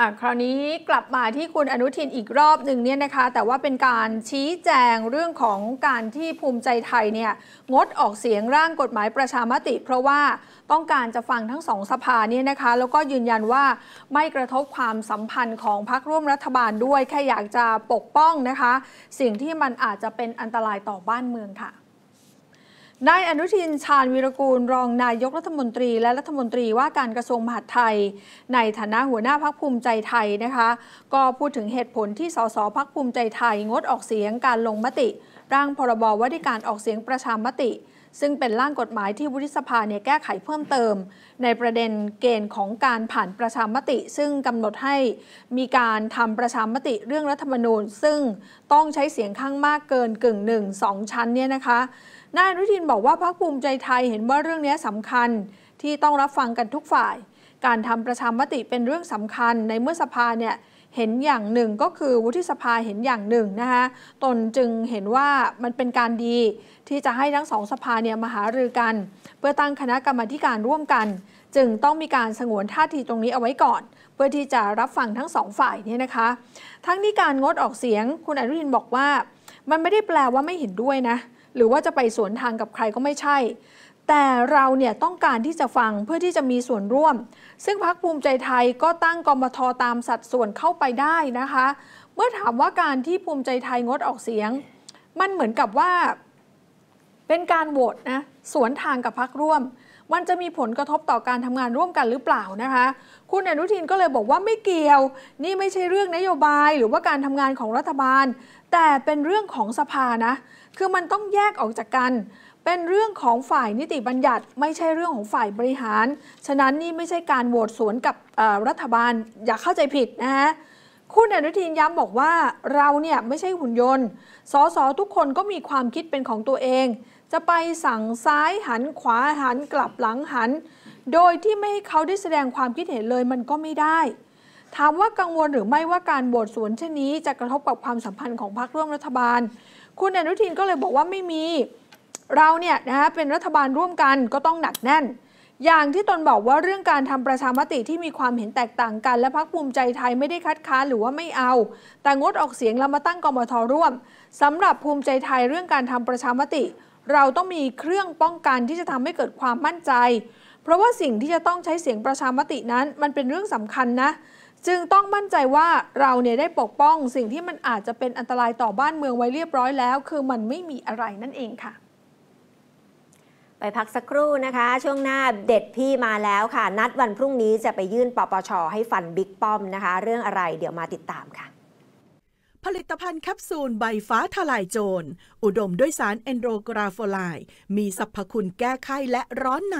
อ่ะคราวนี้กลับมาที่คุณอนุทินอีกรอบหนึ่งเนี่ยนะคะ แต่ว่าเป็นการชี้แจงเรื่องของการที่ภูมิใจไทยเนี่ยงดออกเสียงร่างกฎหมายประชามติ เพราะว่าต้องการจะฟังทั้งสองสภาเนี่ยนะคะ แล้วก็ยืนยันว่าไม่กระทบความสัมพันธ์ของพรรคร่วมรัฐบาลด้วย แค่อยากจะปกป้องนะคะ สิ่งที่มันอาจจะเป็นอันตรายต่อบ้านเมืองค่ะนายอนุทินชาญวิรกูลรองนายกรัฐมนตรีและรัฐมนตรีว่าการกระทรวงมหาดไทย ในฐานะหัวหน้าพักภูมิใจไทย นะคะ ก็พูดถึงเหตุผลที่สสพักภูมิใจไทยงดออกเสียงการลงมติ ร่างพรบว่าด้วยการออกเสียงประชามติซึ่งเป็นร่างกฎหมายที่วุฒิสภาเนี่ยแก้ไขเพิ่มเติม ในประเด็นเกณฑ์ของการผ่านประชามติ ซึ่งกำหนดให้มีการทำประชามติเรื่องรัฐธรรมนูญ ซึ่งต้องใช้เสียงข้างมากเกินกึ่งหนึ่งสองชั้นเนี่ยนะคะนายรุทินบอกว่าพรรคภูมิใจไทยเห็นว่าเรื่องนี้สำคัญที่ต้องรับฟังกันทุกฝ่ายการทำประชามติเป็นเรื่องสำคัญในเมื่อสภาเนี่ยเห็นอย่างหนึ่งก็คือวุฒิสภาเห็นอย่างหนึ่งนะคะตนจึงเห็นว่ามันเป็นการดี ที่จะให้ทั้งสองสภาเนี่ยมาหารือกันเพื่อตั้งคณะกรรมาการร่วมกัน จึงต้องมีการสงวนท่าทีตรงนี้เอาไว้ก่อน เพื่อที่จะรับฟังทั้งสองฝ่ายเนี่ยนะคะ ทั้งนี้การงดออกเสียง คุณอนุทินบอกว่า มันไม่ได้แปลว่าไม่เห็นด้วยนะ หรือว่าจะไปสวนทางกับใครก็ไม่ใช่แต่เราเนี่ยต้องการที่จะฟังเพื่อที่จะมีส่วนร่วม ซึ่งพักภูมิใจไทยก็ตั้งกมทตามสัดส่วนเข้าไปได้นะคะ เมื่อถามว่าการที่ภูมิใจไทยงดออกเสียง มันเหมือนกับว่าเป็นการโหวตนะสวนทางกับพักร่วม มันจะมีผลกระทบต่อการทำงานร่วมกันหรือเปล่านะคะคุณอนุทินก็เลยบอกว่าไม่เกี่ยว นี่ไม่ใช่เรื่องนโยบายหรือว่าการทำงานของรัฐบาล แต่เป็นเรื่องของสภานะ คือมันต้องแยกออกจากกันเป็นเรื่องของฝ่ายนิติบัญญัติไม่ใช่เรื่องของฝ่ายบริหาร ฉะนั้นนี่ไม่ใช่การโหวตสวนกับรัฐบาล อย่าเข้าใจผิดนะฮะ คุณอนุทินย้ำบอกว่าเราเนี่ย ไม่ใช่หุ่นยนต์ สสทุกคนก็มีความคิดเป็นของตัวเอง จะไปสั่งซ้ายหัน ขวาหันกลับหลังหัน โดยที่ไม่ให้เขาได้แสดงความคิดเห็นเลยมันก็ไม่ได้ ถามว่ากังวลหรือไม่ว่าการโหวตสวนเช่นนี้จะกระทบกับความสัมพันธ์ของพรรคร่วมรัฐบาล คุณอนุทินก็เลยบอกว่าไม่มีเราเนี่ยนะฮะเป็นรัฐบาลร่วมกันก็ต้องหนักแน่น อย่างที่ตนบอกว่าเรื่องการทำประชามติที่มีความเห็นแตกต่างกัน และพักภูมิใจไทยไม่ได้คัดค้านหรือว่าไม่เอา แต่งดออกเสียง แล้วมาตั้งกมทร่วม สำหรับภูมิใจไทยเรื่องการทำประชามติ เราต้องมีเครื่องป้องกันที่จะทำให้เกิดความมั่นใจ เพราะว่าสิ่งที่จะต้องใช้เสียงประชามตินั้นมันเป็นเรื่องสำคัญนะจึงต้องมั่นใจว่าเราเนี่ยได้ปกป้อง สิ่งที่มันอาจจะเป็นอันตรายต่อบ้านเมืองไว้เรียบร้อยแล้ว คือมันไม่มีอะไรนั่นเองค่ะไปพักสักครู่นะคะ ช่วงหน้าเด็ดพี่มาแล้วค่ะ นัดวันพรุ่งนี้จะไปยื่นปปชให้ฟันบิ๊กป้อมนะคะ เรื่องอะไรเดี๋ยวมาติดตามค่ะ ผลิตภัณฑ์แคปซูลใบฟ้าทลายโจรอุดมด้วยสารเอนโดรกราโฟไลมีสรรพคุณแก้ไขและร้อนใน